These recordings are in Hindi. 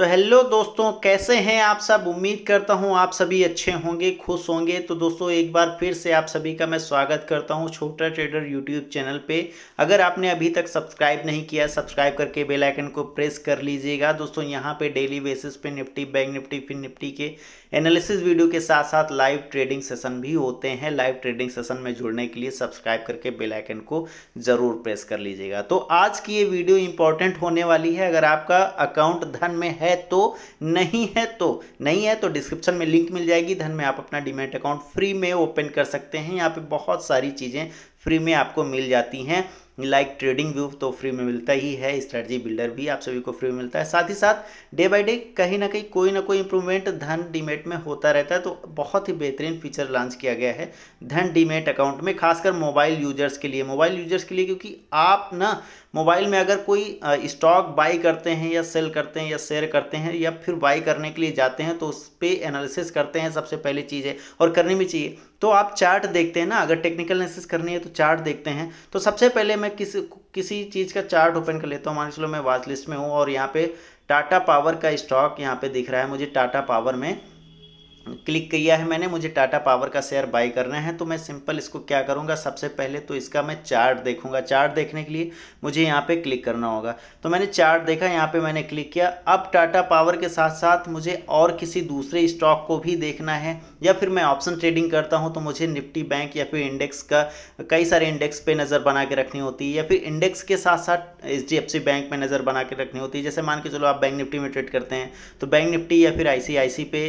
तो हेलो दोस्तों कैसे हैं आप सब उम्मीद करता हूं आप सभी अच्छे होंगे खुश होंगे तो दोस्तों एक बार फिर से आप सभी का मैं स्वागत करता हूं छोटा ट्रेडर यूट्यूब चैनल पे अगर आपने अभी तक सब्सक्राइब नहीं किया सब्सक्राइब करके बेल आइकन को प्रेस कर लीजिएगा दोस्तों यहां पे डेली बेसिस पे निफ्टी बैंक निफ्टी फिर निफ्टी के एनालिसिस वीडियो के साथ साथ लाइव ट्रेडिंग सेशन भी होते हैं लाइव ट्रेडिंग सेशन में जुड़ने के लिए सब्सक्राइब करके बेलाइकन को ज़रूर प्रेस कर लीजिएगा तो आज की ये वीडियो इंपॉर्टेंट होने वाली है अगर आपका अकाउंट धन में है है तो नहीं है तो नहीं है तो डिस्क्रिप्शन में लिंक मिल जाएगी धन में आप अपना डीमेट अकाउंट फ्री में ओपन कर सकते हैं यहाँ पे बहुत सारी चीज़ें फ्री में आपको मिल जाती हैं लाइक ट्रेडिंग व्यू तो फ्री में मिलता ही है स्ट्रेटजी बिल्डर भी आप सभी को फ्री में मिलता है साथ ही साथ डे बाय डे कहीं ना कहीं कोई ना कोई इंप्रूवमेंट धन डीमेट में होता रहता है तो बहुत ही बेहतरीन फीचर लॉन्च किया गया है धन डीमेट अकाउंट में खासकर मोबाइल यूजर्स के लिए मोबाइल यूजर्स के लिए क्योंकि आप ना मोबाइल में अगर कोई स्टॉक बाई करते हैं या सेल करते हैं या शेयर करते हैं या फिर बाई करने के लिए जाते हैं तो उस पर एनालिसिस करते हैं सबसे पहली चीज़ है और करनी भी चाहिए तो आप चार्ट देखते हैं ना अगर टेक्निकल एनालिसिस करनी है तो चार्ट देखते हैं तो सबसे पहले मैं किस किसी चीज़ का चार्ट ओपन कर लेता हूँ मान चलो मैं वाच लिस्ट में हूँ और यहाँ पे टाटा पावर का स्टॉक यहाँ पे दिख रहा है मुझे टाटा पावर में क्लिक किया है मैंने मुझे टाटा पावर का शेयर बाई करना है तो मैं सिंपल इसको क्या करूँगा सबसे पहले तो इसका मैं चार्ट देखूँगा चार्ट देखने के लिए मुझे यहाँ पे क्लिक करना होगा तो मैंने चार्ट देखा यहाँ पे मैंने क्लिक किया अब टाटा पावर के साथ साथ मुझे और किसी दूसरे स्टॉक को भी देखना है या फिर मैं ऑप्शन ट्रेडिंग करता हूँ तो मुझे निफ्टी बैंक या फिर इंडेक्स का कई सारे इंडेक्स पर नज़र बना के रखनी होती है या फिर इंडेक्स के साथ साथ एच बैंक में नज़र बना के रखनी होती है जैसे मान के चलो आप बैंक निफ्टी में ट्रेड करते हैं तो बैंक निफ्टी या फिर आई सी पे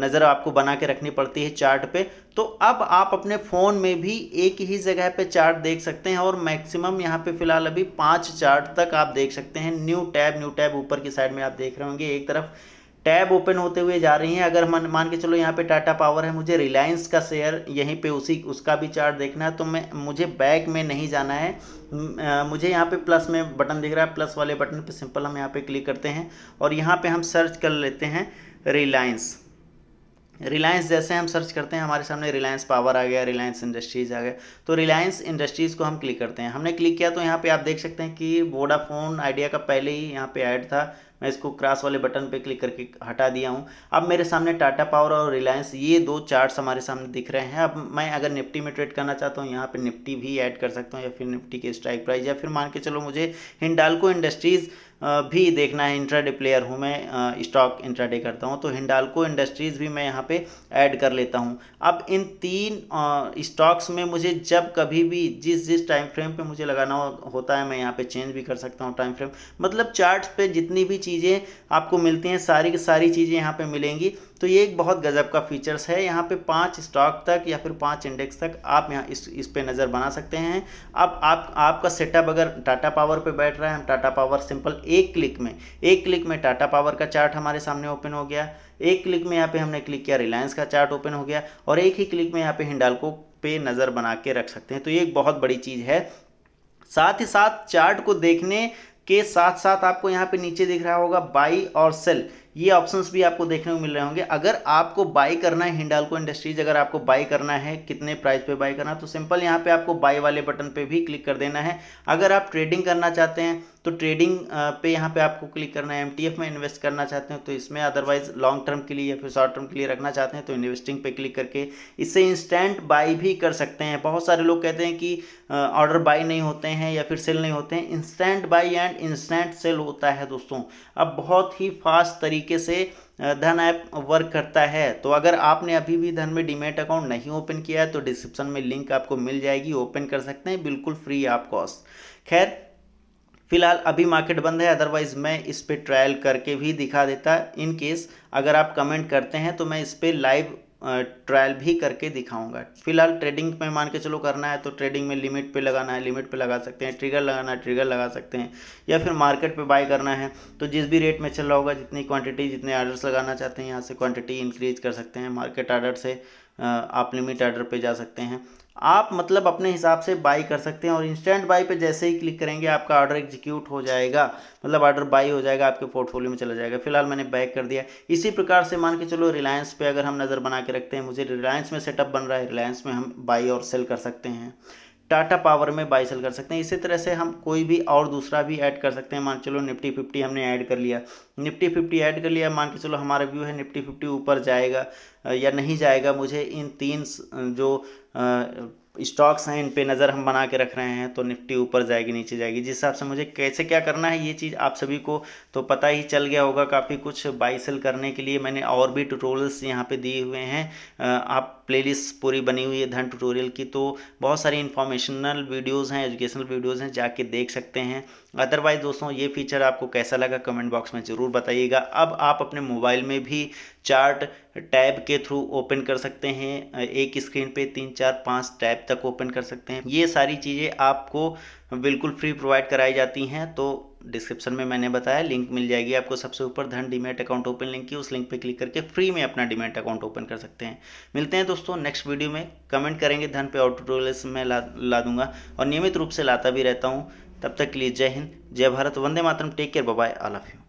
नज़र आपको बना के रखनी पड़ती है चार्ट पे तो अब आप अपने फ़ोन में भी एक ही जगह पे चार्ट देख सकते हैं और मैक्सिमम यहाँ पे फ़िलहाल अभी पाँच चार्ट तक आप देख सकते हैं न्यू टैब न्यू टैब ऊपर की साइड में आप देख रहे होंगे एक तरफ टैब ओपन होते हुए जा रही हैं अगर मन मान के चलो यहाँ पे टाटा पावर है मुझे रिलायंस का शेयर यहीं पे उसी उसका भी चार्ट देखना है तो मैं मुझे बैक में नहीं जाना है मुझे यहाँ पे प्लस में बटन दिख रहा है प्लस वाले बटन पे सिंपल हम यहाँ पे क्लिक करते हैं और यहाँ पे हम सर्च कर लेते हैं रिलायंस रिलायंस जैसे हम सर्च करते हैं हमारे सामने रिलायंस पावर आ गया रिलायंस इंडस्ट्रीज़ आ गया तो रिलायंस इंडस्ट्रीज़ को हम क्लिक करते हैं हमने क्लिक किया तो यहाँ पे आप देख सकते हैं कि वोडाफोन आइडिया का पहले ही यहाँ पे ऐड था मैं इसको क्रॉस वाले बटन पे क्लिक करके हटा दिया हूँ अब मेरे सामने टाटा पावर और रिलायंस ये दो चार्ट्स हमारे सामने दिख रहे हैं अब मैं अगर निफ्टी में ट्रेड करना चाहता हूँ यहाँ पर निफ्टी भी ऐड कर सकता हूँ या फिर निफ्टी के स्ट्राइक प्राइस या फिर मान के चलो मुझे हिंडालको इंडस्ट्रीज़ भी देखना है इंट्राडे प्लेयर हूँ मैं स्टॉक इंट्राडे करता हूँ तो हिंडालको इंडस्ट्रीज़ भी मैं यहाँ पे ऐड कर लेता हूँ अब इन तीन स्टॉक्स में मुझे जब कभी भी जिस जिस टाइम फ्रेम पे मुझे लगाना होता है मैं यहाँ पे चेंज भी कर सकता हूँ टाइम फ्रेम मतलब चार्ट पे जितनी भी चीज़ चीज़ें आपको मिलती हैं सारी की सारी चीज़ें यहाँ पे मिलेंगी तो ये एक बहुत गज़ब का फीचर्स है यहाँ पे पांच स्टॉक तक या फिर पांच इंडेक्स तक आप यहाँ इस इस पे नज़र बना सकते हैं अब आप आपका सेटअप अगर टाटा पावर पे बैठ रहा है हम टाटा पावर सिंपल एक क्लिक में एक क्लिक में टाटा पावर का चार्ट हमारे सामने ओपन हो गया एक क्लिक में यहाँ पर हमने क्लिक किया रिलायंस का चार्ट ओपन हो गया और एक ही क्लिक में यहाँ पे हिंडालको पे नज़र बना के रख सकते हैं तो ये एक बहुत बड़ी चीज़ है साथ ही साथ चार्ट को देखने के साथ साथ आपको यहाँ पे नीचे दिख रहा होगा बाई और सेल ये ऑप्शंस भी आपको देखने को मिल रहे होंगे अगर आपको बाई करना है हिंडालको इंडस्ट्रीज अगर आपको बाई करना है कितने प्राइस पे बाई करना तो सिंपल यहाँ पे आपको बाई वाले बटन पे भी क्लिक कर देना है अगर आप ट्रेडिंग करना चाहते हैं तो ट्रेडिंग पे यहाँ पे आपको क्लिक करना है एम में इन्वेस्ट करना चाहते हैं तो इसमें अदरवाइज लॉन्ग टर्म के लिए या फिर शॉर्ट टर्म के लिए रखना चाहते हैं तो इन्वेस्टिंग पे क्लिक करके इससे इंस्टेंट बाई भी कर सकते हैं बहुत सारे लोग कहते हैं कि ऑर्डर बाई नहीं होते हैं या फिर सेल नहीं होते हैं instant buy and instant sell होता है दोस्तों अब बहुत ही फास्ट तरीके से धन ऐप वर्क करता है तो अगर आपने अभी भी धन में डीमेट अकाउंट नहीं ओपन किया है तो डिस्क्रिप्शन में लिंक आपको मिल जाएगी ओपन कर सकते हैं बिल्कुल फ्री ऑफ कॉस्ट खैर फिलहाल अभी मार्केट बंद है अदरवाइज़ मैं इस पर ट्रायल करके भी दिखा देता इन केस अगर आप कमेंट करते हैं तो मैं इस पर लाइव ट्रायल भी करके दिखाऊंगा फिलहाल ट्रेडिंग में मान के चलो करना है तो ट्रेडिंग में लिमिट पे लगाना है लिमिट पे लगा सकते हैं ट्रिगर लगाना है ट्रिगर लगा सकते हैं या फिर मार्केट पे बाय करना है तो जिस भी रेट में चल रहा होगा जितनी क्वांटिटी जितने आर्डर्स लगाना चाहते हैं यहाँ से क्वांटिटी इंक्रीज कर सकते हैं मार्केट आर्डर से आप लिमिट ऑर्डर पे जा सकते हैं आप मतलब अपने हिसाब से बाई कर सकते हैं और इंस्टेंट बाई पे जैसे ही क्लिक करेंगे आपका ऑर्डर एग्जीक्यूट हो जाएगा मतलब ऑर्डर बाई हो जाएगा आपके पोर्टफोलियो में चला जाएगा फिलहाल मैंने बैक कर दिया इसी प्रकार से मान के चलो रिलायंस पे अगर हम नज़र बना के रखते हैं मुझे रिलायंस में सेटअप बन रहा है रिलायंस में हम बाई और सेल कर सकते हैं टाटा पावर में बाई सेल कर सकते हैं इसी तरह से हम कोई भी और दूसरा भी ऐड कर सकते हैं मान चलो निफ्टी फिफ्टी हमने ऐड कर लिया निफ्टी फिफ्टी ऐड कर लिया मान के चलो हमारा व्यू है निफ्टी फिफ्टी ऊपर जाएगा या नहीं जाएगा मुझे इन तीन जो स्टॉक्स हैं इन पे नज़र हम बना के रख रहे हैं तो निफ्टी ऊपर जाएगी नीचे जाएगी जिस हिसाब से मुझे कैसे क्या करना है ये चीज़ आप सभी को तो पता ही चल गया होगा काफ़ी कुछ बाई सेल करने के लिए मैंने और भी ट्यूटोरियल्स यहाँ पे दिए हुए हैं आप प्लेलिस्ट पूरी बनी हुई है धन ट्यूटोरियल की तो बहुत सारी इन्फॉर्मेशनल वीडियोज़ हैं एजुकेशनल वीडियोज़ हैं जाके देख सकते हैं अदरवाइज़ दोस्तों ये फीचर आपको कैसा लगा कमेंट बॉक्स में ज़रूर बताइएगा अब आप अपने मोबाइल में भी चार्ट टैब के थ्रू ओपन कर सकते हैं एक स्क्रीन पे तीन चार पाँच टैब तक ओपन कर सकते हैं ये सारी चीज़ें आपको बिल्कुल फ्री प्रोवाइड कराई जाती हैं तो डिस्क्रिप्शन में मैंने बताया लिंक मिल जाएगी आपको सबसे ऊपर धन डीमेट अकाउंट ओपन लिंक की उस लिंक पे क्लिक करके फ्री में अपना डीमेट अकाउंट ओपन कर सकते हैं मिलते हैं दोस्तों नेक्स्ट वीडियो में कमेंट करेंगे धन पे और ट्यूटोरियल्स मैं ला, ला दूंगा और नियमित रूप से लाता भी रहता हूँ तब तक के लिए जय हिंद जय भारत वंदे मातरम take care bye all of you